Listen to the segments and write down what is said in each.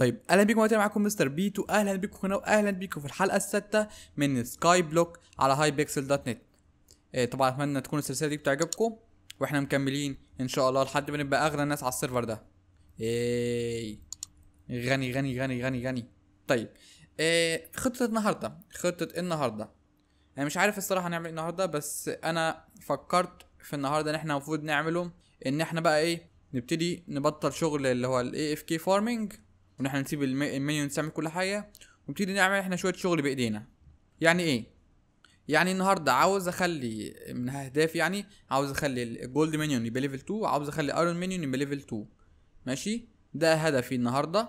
طيب اهلا بيكم تاني معاكم مستر بيتو اهلا بيكم هنا واهلا بيكم في الحلقه السادسه من سكاي بلوك على هاي بيكسل دوت نت آه، طبعا اتمنى تكون السلسله دي بتعجبكم واحنا مكملين ان شاء الله لحد ما نبقى اغنى الناس على السيرفر ده ايه غني غني غني غني غني طيب ايه خطه النهارده خطه إيه النهارده انا مش عارف الصراحه هنعمل ايه النهارده بس انا فكرت في النهارده ان احنا المفروض نعمله ان احنا بقى ايه نبتدي نبطل شغل اللي هو الاي اف كي فارمنج ونحن نسيب المنيو نستعمل كل حاجه ونبتدي نعمل احنا شويه شغل بايدينا يعني ايه يعني النهارده عاوز اخلي من اهداف يعني عاوز اخلي الجولد منيون يبقى ليفل 2 وعاوز اخلي ايرون منيون يبقى ليفل 2 ماشي ده هدفي النهارده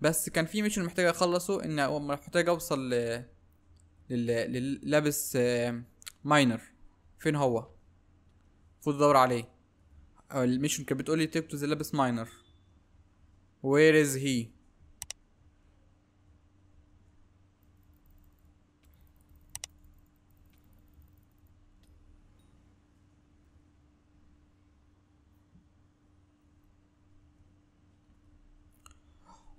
بس كان في ميشن محتاج اخلصه ان محتاج اوصل ل لللابس ماينر آه، فين هو المفروض ادور عليه آه، الميشن كانت بتقولي تيب تو ذا لابس ماينر وير از هي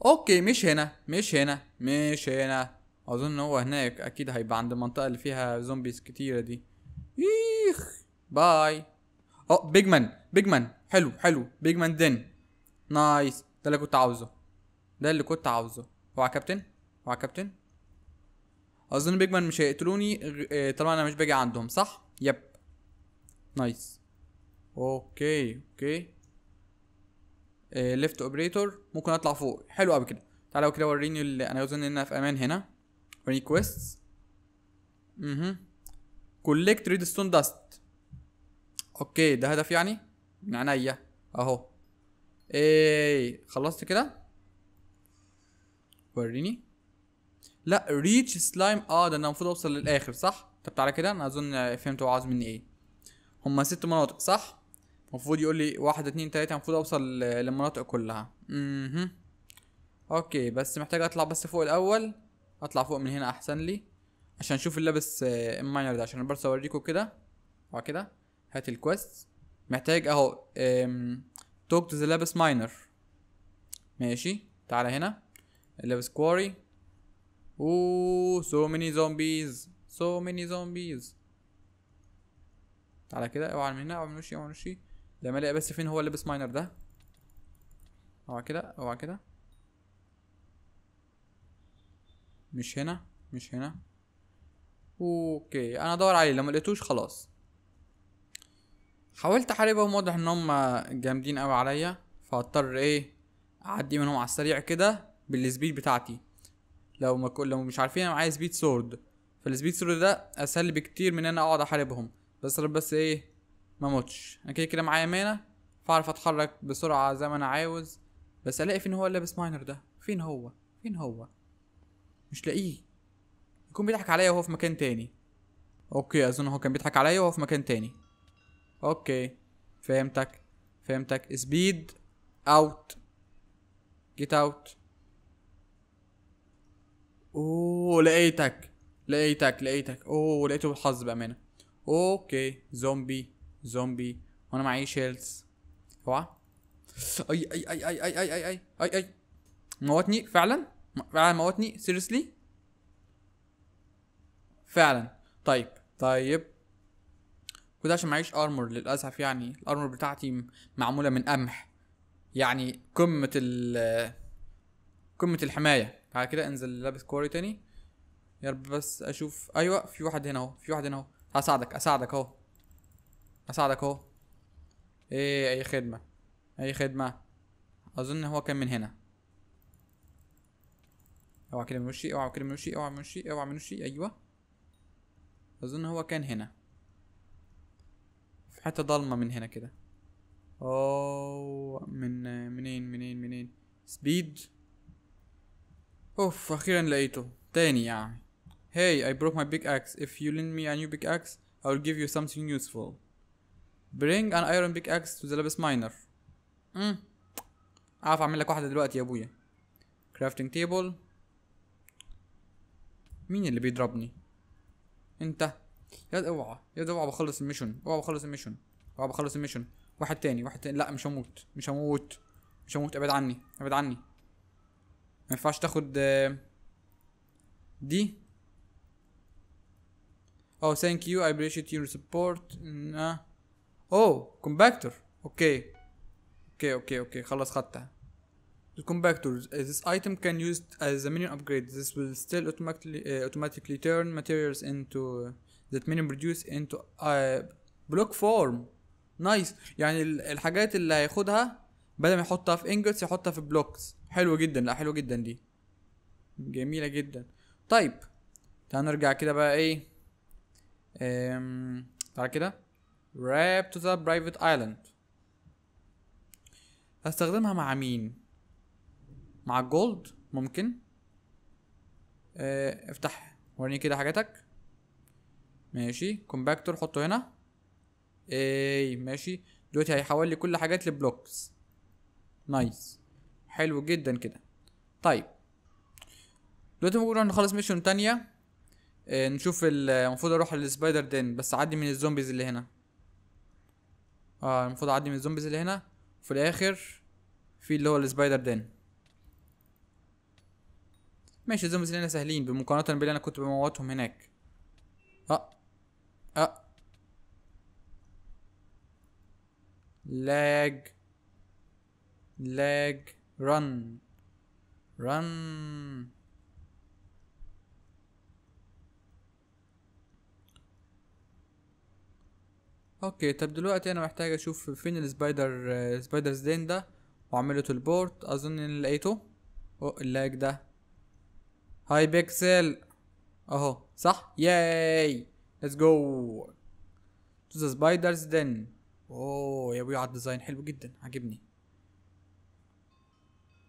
اوكي مش هنا مش هنا مش هنا اظن هو هناك اكيد هيبقى عند المنطقه اللي فيها زومبيز كتيره دي ايخ باي اه بيج مان بيج مان حلو حلو بيج مان دين نايس ده اللي كنت عاوزه ده اللي كنت عاوزه هو كابتن هو كابتن اظن بيج مان مش هيقتلوني آه، طالما انا مش باجي عندهم صح يب نايس اوكي اوكي ليفت آه، اوبريتور ممكن اطلع فوق حلو قوي كده تعالى كده وريني اللي انا اظن ان انا في امان هنا وريني كويستس اها كولكت ريدستون داست اوكي ده هدف يعني من عينيا اهو ايه خلصت كده وريني لا ريتش سلايم اه ده انا المفروض اوصل للاخر صح طب تعالى كده انا اظن فهمت هو عاوز مني ايه هما ست مناطق صح المفروض يقول لي واحد اتنين تلاتة المفروض اوصل للمناطق كلها امم اوكي بس محتاج اطلع بس فوق الاول اطلع فوق من هنا احسن لي عشان اشوف اللبس الماينر آه، ده عشان برضه اوريكم كده اهو كده هات الكويست محتاج اهو توك تو ذا لابس ماينر ماشي تعالى هنا لابس كواري اوه سو ميني زومبيز سو ميني زومبيز تعالى كده اوعى من هنا اوعى من وشي اوعى من وشي لما الاقي بس فين هو لابس ماينر ده اوعى كده اوعى كده مش هنا مش هنا اوكي انا ادور عليه لما لقيتوش خلاص حاولت احاربهم واضح ان هم جامدين قوي عليا فاضطر ايه اعدي منهم على السريع كده بالسبيد بتاعتي لو ما كل لو مش عارفين انا معايا سبيد سورد فالسبيد سورد ده اسهل بكتير من ان انا اقعد احاربهم بس بس ايه ما موتش انا كده كده معايا مانا فاعرف اتحرك بسرعه زي ما انا عاوز بس الاقي فين هو اللابس ماينر ده فين هو فين هو مش لاقيه يكون بيضحك عليا وهو في مكان تاني اوكي اظن هو كان بيضحك عليا وهو في مكان تاني اوكي فهمتك فهمتك سبيد اوت جيت اوت اوه لقيتك لقيتك لقيتك اوه لقيته بالحظ بامانه اوكي زومبي زومبي وانا معايا شيلز اوعى اي اي اي اي اي اي اي اي اي اي موتني فعلا فعلا موتني سيريسلي فعلا طيب طيب كنت عشان معيش ارمور للاسف يعني الارمور بتاعتي معموله من قمح يعني قمه ال قمه الحمايه بعد كده انزل لابس كوري تاني يا رب بس اشوف ايوه في واحد هنا اهو في واحد هنا اهو هساعدك اساعدك اهو اساعدك اهو ايه اي خدمة اي خدمة اظن هو كان من هنا اوعى كده من وشي اوعى كده من وشي اوعى من وشي اوعى من وشي ايوه اظن هو كان هنا في حتة ضلمة من هنا كده اوه من منين منين منين سبيد اوف اخيرا لقيته تاني يعني Hey, I broke my big axe. If you lend me a new big axe, I will give you something useful. bring an iron pickaxe to the lapis miner امم اعرف اعمل لك واحده دلوقتي يا ابويا crafting table مين اللي بيضربني انت يا اوعى يا اوعى بخلص الميشن اوعى بخلص الميشن اوعى بخلص الميشن واحد تاني واحد تاني لا مش هموت مش هموت مش هموت ابعد عني ابعد عني ما ينفعش تاخد دي او ثانك يو اي appreciate your support اوه كومباكتور اوكي اوكي اوكي اوكي خلص خدتها الكومباكتور uh, this item can used as a minion upgrade this will still automatically uh, automatically turn materials into uh, that minion produce into uh, block form نايس nice. يعني الحاجات اللي هياخدها بدل ما يحطها في انجلز يحطها في بلوكس حلو جدا لا حلو جدا دي جميله جدا طيب تعال نرجع كده بقى ايه تعال كده wrap to the private island هستخدمها مع مين مع جولد ممكن اه افتح وريني كده حاجاتك ماشي كومباكتور حطه هنا اي ماشي دلوقتي هيحول لي كل حاجات لبلوكس نايس حلو جدا كده طيب دلوقتي ممكن نروح نخلص ميشن تانية اه نشوف المفروض اروح للسبايدر دين بس اعدي من الزومبيز اللي هنا اه المفروض اعدي من الزومبيز اللي هنا في الاخر في اللي هو السبايدر دين ماشي الزومبيز اللي هنا سهلين بمقارنة باللي انا كنت بموتهم هناك اه اه لاج لاج رن رن اوكي طب دلوقتي انا محتاج اشوف فين السبايدر آه، سبايدر زين ده واعمله تلبورت اظن ان لقيته او اللاج ده هاي بيكسل اهو صح ياي ليتس جو تو ذا سبايدرز دن اوه يا ابويا على الديزاين حلو جدا عجبني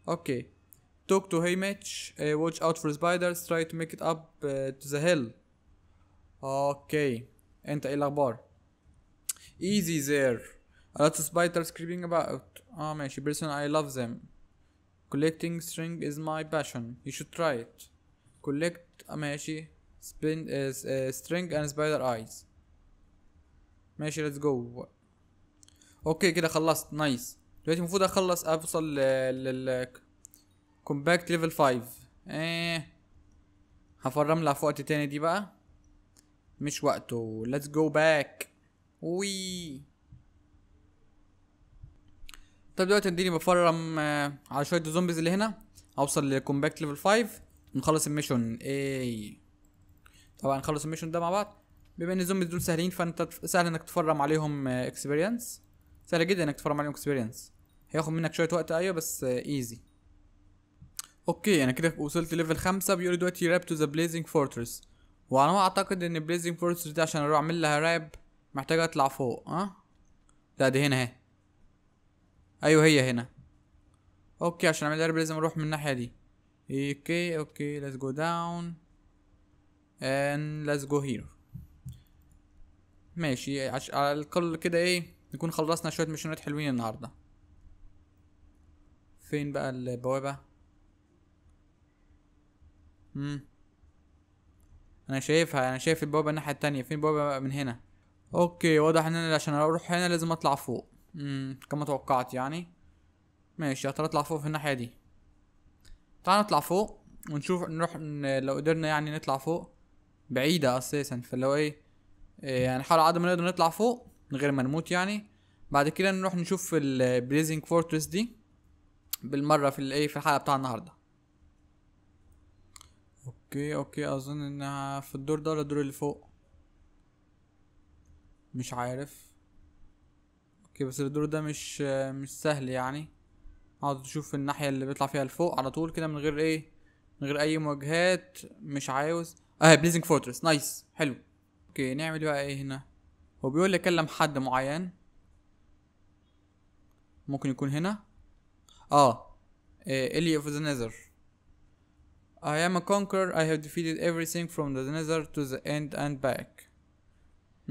اوكي توك تو هي ماتش واتش اوت فور سبايدرز تراي تو ميك ات اب تو ذا هيل اوكي انت ايه الاخبار easy there a lot of spiders creeping about اه ماشي person I love them collecting string is my passion you should try it collect ماشي spin is uh, string and spider eyes ماشي let's go اوكي كده خلصت نايس دلوقتي المفروض اخلص اوصل لل كومباكت ليفل 5 ايه هفرم لها في وقت تاني دي بقى مش وقته let's go back وي طب دلوقتي اديني بفرم آه، على شويه الزومبيز اللي هنا اوصل لكومباكت ليفل 5 نخلص الميشن اي طبعا نخلص الميشن ده مع بعض بما ان الزومبيز دول سهلين فانت سهل انك تفرم عليهم اكسبيرينس آه، سهل جدا انك تفرم عليهم اكسبيرينس هياخد منك شويه وقت ايوه بس ايزي آه، اوكي انا كده وصلت ليفل خمسة بيقول دلوقتي راب تو ذا بليزنج فورترس وانا ما اعتقد ان بليزنج فورترس دي عشان اروح اعمل لها راب محتاج اطلع فوق ها لا دي هنا اهي ايوه هي هنا اوكي عشان اعمل قلب لازم اروح من الناحيه دي اوكي اوكي ليتس جو داون اند ليتس جو هير ماشي عش... على الاقل كده ايه نكون خلصنا شويه مشينات حلوين النهارده فين بقى البوابه امم انا شايفها انا شايف البوابه الناحيه التانية فين البوابه من هنا اوكي واضح ان انا عشان اروح هنا لازم اطلع فوق امم كما توقعت يعني ماشي هطلع فوق في الناحيه دي تعال نطلع فوق ونشوف نروح لو قدرنا يعني نطلع فوق بعيده اساسا فلو ايه, إيه يعني نحاول على قد ما نقدر نطلع فوق من غير ما نموت يعني بعد كده نروح نشوف البريزنج فورتريس دي بالمره في الايه في الحلقه بتاع النهارده اوكي اوكي اظن انها في الدور ده ولا الدور اللي فوق مش عارف اوكي بس الدور ده مش مش سهل يعني اقعد تشوف الناحية اللي بيطلع فيها لفوق على طول كده من غير ايه من غير اي مواجهات مش عاوز اه بليزنج فورترس نايس حلو اوكي نعمل بقى ايه هنا هو بيقول لي اكلم حد معين ممكن يكون هنا اه إلي اوف ذا نذر I am a conqueror I have defeated everything from the Nether to the end and back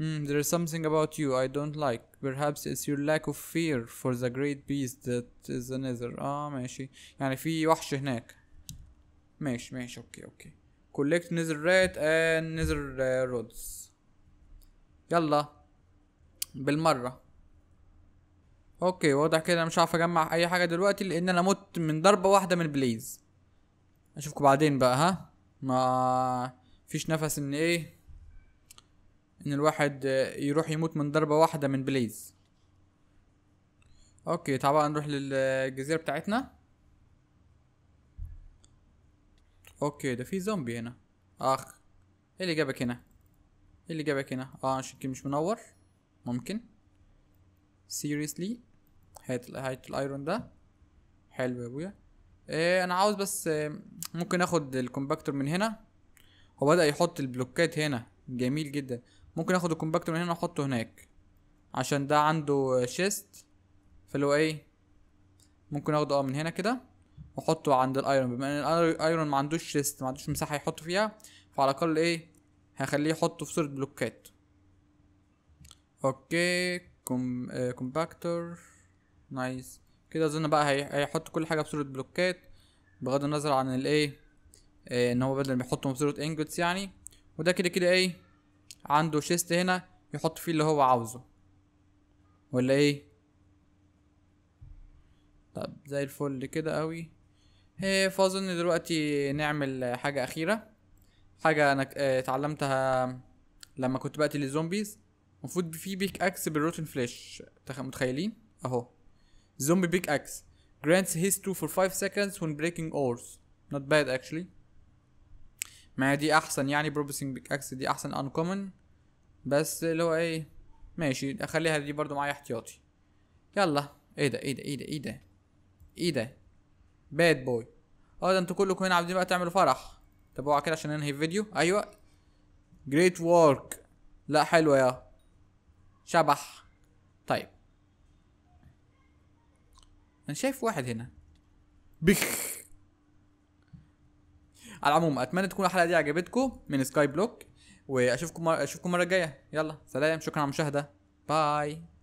Mm, there is something about you I don't like. Perhaps it's your lack of fear for the great beast that is the nether. اه ماشي. يعني في وحش هناك. ماشي ماشي اوكي اوكي. Collect nether rat and nether uh, rods. يلا بالمرة. اوكي واضح كده انا مش هعرف اجمع اي حاجة دلوقتي لان انا مت من ضربة واحدة من بليز. اشوفكم بعدين بقى ها. ما فيش نفس ان ايه ان الواحد يروح يموت من ضربه واحده من بليز اوكي تعال بقى نروح للجزيره بتاعتنا اوكي ده في زومبي هنا اخ ايه اللي جابك هنا ايه اللي جابك هنا اه عشان كده مش منور ممكن سيريسلي هات هات الايرون ده حلو يا ابويا إيه انا عاوز بس ممكن اخد الكومباكتور من هنا هو بدا يحط البلوكات هنا جميل جدا ممكن اخد الكومباكتور من هنا واحطه هناك عشان ده عنده شيست فاللي هو ايه ممكن اخده اه من هنا كده واحطه عند الايرون بما ان الايرون ما عندوش شيست ما عندوش مساحه يحط فيها فعلى الاقل ايه هخليه يحطه في صوره بلوكات اوكي كوم... آه كومباكتور نايس كده اظن بقى هيحط كل حاجه في صوره بلوكات بغض النظر عن الايه آه، ان هو بدل ما يحطهم صوره انجلتس يعني وده كده كده ايه عنده شيست هنا يحط فيه اللي هو عاوزه ولا ايه طب زي الفل كده قوي إيه، فاظن دلوقتي نعمل حاجة أخيرة حاجة أنا آه، اتعلمتها لما كنت بقتل الزومبيز المفروض في بيك أكس بالروتن فلاش متخيلين أهو زومبي بيك أكس grants his 2 for 5 seconds when breaking ores not bad actually ما هي دي احسن يعني بروبسنج بيك اكس دي احسن انكومن بس اللي هو ايه ماشي اخليها دي برضو معايا احتياطي يلا ايه ده ايه ده ايه ده ايه ده ايه ده باد بوي اه ده انتوا كلكم هنا عاوزين بقى تعملوا فرح طب اوعى كده عشان ننهي الفيديو ايوه جريت وورك لا حلوه يا شبح طيب انا شايف واحد هنا بخ على العموم اتمنى تكون الحلقه دي عجبتكم من سكاي بلوك واشوفكم مر... اشوفكم المره الجايه يلا سلام شكرا على المشاهده باي